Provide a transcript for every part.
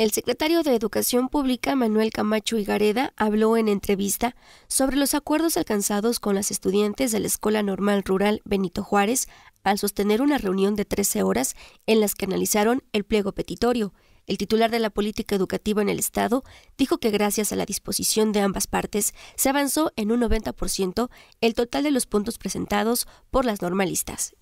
El secretario de Educación Pública, Manuel Camacho Higareda, habló en entrevista sobre los acuerdos alcanzados con las estudiantes de la Escuela Normal Rural Benito Juárez al sostener una reunión de 13 horas en las que analizaron el pliego petitorio. El titular de la política educativa en el Estado dijo que gracias a la disposición de ambas partes se avanzó en un 90% el total de los puntos presentados por las normalistas.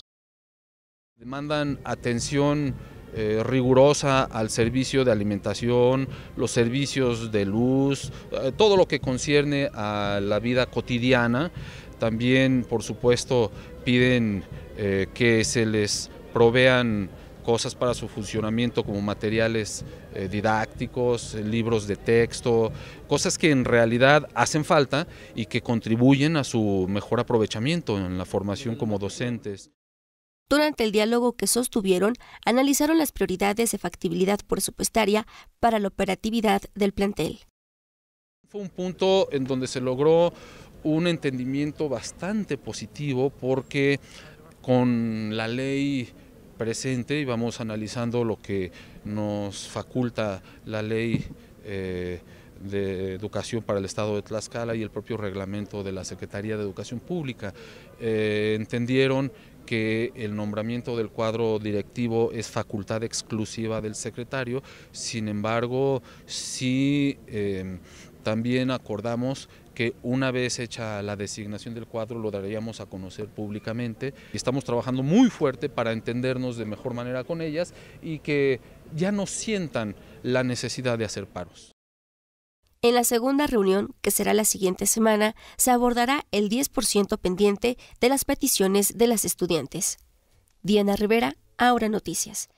Demandan atención eh, rigurosa al servicio de alimentación, los servicios de luz, eh, todo lo que concierne a la vida cotidiana. También, por supuesto, piden eh, que se les provean cosas para su funcionamiento como materiales didácticos, libros de texto, cosas que en realidad hacen falta y que contribuyen a su mejor aprovechamiento en la formación como docentes. Durante el diálogo que sostuvieron, analizaron las prioridades de factibilidad presupuestaria para la operatividad del plantel. Fue un punto en donde se logró un entendimiento bastante positivo porque con la ley presente y vamos analizando lo que nos faculta la ley eh, de Educación para el Estado de Tlaxcala y el propio reglamento de la Secretaría de Educación Pública. Eh, entendieron que el nombramiento del cuadro directivo es facultad exclusiva del secretario, sin embargo, sí eh, también acordamos que una vez hecha la designación del cuadro lo daríamos a conocer públicamente. Estamos trabajando muy fuerte para entendernos de mejor manera con ellas y que ya no sientan la necesidad de hacer paros. En la segunda reunión, que será la siguiente semana, se abordará el 10% pendiente de las peticiones de las estudiantes. Diana Rivera, Ahora Noticias.